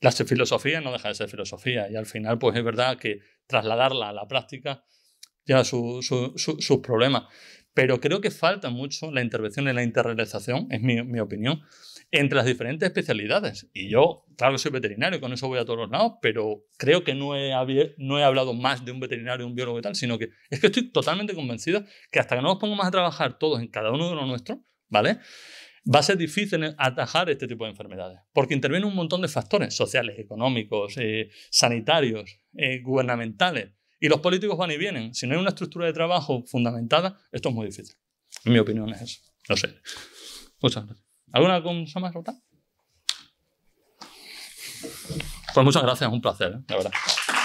La filosofía no deja de ser filosofía y al final pues es verdad que trasladarla a la práctica ya sus problemas. Pero creo que falta mucho la intervención y la interrealización, es mi, opinión, entre las diferentes especialidades. Y yo, claro soy veterinario, con eso voy a todos los lados, pero creo que no he, no he hablado más de un veterinario, un biólogo tal, sino que es que estoy totalmente convencido que hasta que no nos pongamos a trabajar todos en cada uno de los nuestros, ¿vale? va a ser difícil atajar este tipo de enfermedades, porque intervienen un montón de factores sociales, económicos, eh, sanitarios, eh, gubernamentales. Y los políticos van y vienen. Si no hay una estructura de trabajo fundamentada, esto es muy difícil. En mi opinión es eso. No sé. Muchas gracias. ¿Alguna cosa más, Rota? Pues muchas gracias, un placer, ¿eh? la verdad.